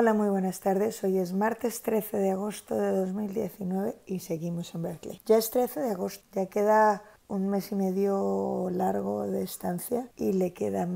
Hola, muy buenas tardes. Hoy es martes 13 de agosto de 2019 y seguimos en Berkeley. Ya es 13 de agosto, ya queda un mes y medio largo de estancia y le queda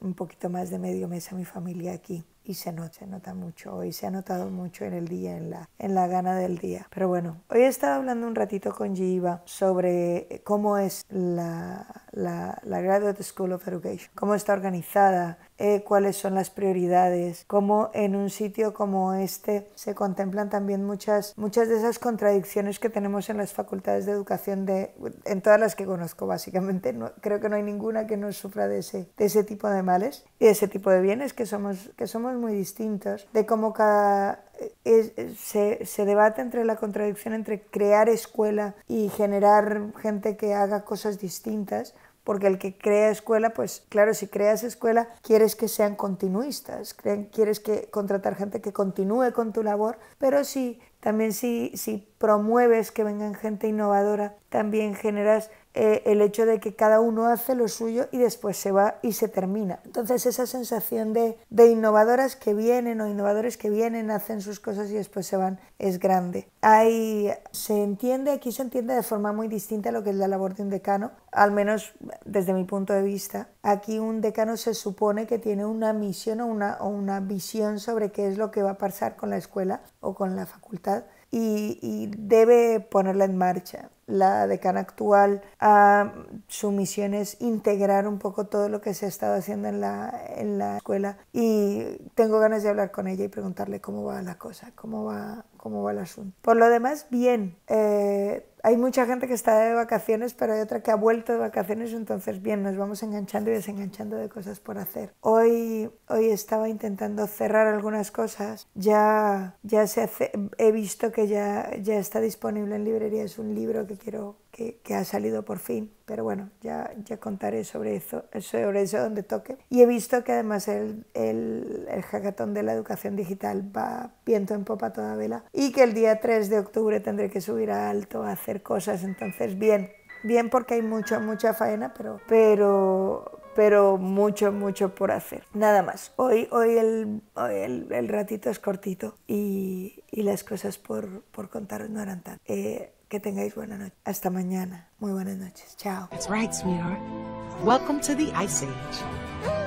un poquito más de medio mes a mi familia aquí y se nota, mucho hoy, se ha notado mucho en el día, en la, en la gana del día. Pero bueno, hoy he estado hablando un ratito con Giva sobre eh, cómo es la, la, Graduate School of Education, cómo está organizada, eh, cuáles son las prioridades, cómo en un sitio como este se contemplan también muchas, muchas de esas contradicciones que tenemos en las facultades de educación, de, en todas las que conozco básicamente. creo que no hay ninguna que no sufra de ese, de ese tipo de males y de ese tipo de bienes que somos, que somos muy distintos, de cómo cada se, debate entre la contradicción entre crear escuela y generar gente que haga cosas distintas, porque el que crea escuela, pues claro, si creas escuela, quieres que sean continuistas, quieres que contratar gente que continúe con tu labor, pero si también si, si promueves que vengan gente innovadora, también generas eh, el hecho de que cada uno hace lo suyo y después se va y se termina. Entonces esa sensación de, de innovadoras que vienen o innovadores que vienen, hacen sus cosas y después se van es grande. Ahí se entiende, aquí se entiende de forma muy distinta lo que es la labor de un decano, al menos desde mi punto de vista, aquí un decano se supone que tiene una misión o una, o una visión sobre qué es lo que va a pasar con la escuela o con la facultad y, y debe ponerla en marcha la decana actual, su misión es integrar un poco todo lo que se ha estado haciendo en la, en la escuela y tengo ganas de hablar con ella y preguntarle cómo va la cosa, cómo va, cómo va el asunto. Por lo demás, bien. Eh, hay mucha gente que está de vacaciones, pero hay otra que ha vuelto de vacaciones, entonces bien, nos vamos enganchando y desenganchando de cosas por hacer. Hoy, hoy estaba intentando cerrar algunas cosas, ya, ya se he visto que ya, ya está disponible en librerías un libro que quiero que, ha salido por fin, pero bueno, ya, ya contaré sobre eso, sobre eso donde toque. Y he visto que además el, el, el hackathon de la educación digital va viento en popa toda vela y que el día 3 de octubre tendré que subir a alto a hacer cosas, entonces bien, bien porque hay mucha, mucha faena, pero, pero, pero mucho, mucho por hacer. Nada más. Hoy, hoy, el, el, el ratito es cortito y, y las cosas por, por contar no eran tantas. Eh, Que tengáis buena noche. Hasta mañana. Muy buenas noches. Chao. That's right, sweetheart. Welcome to the Ice Age.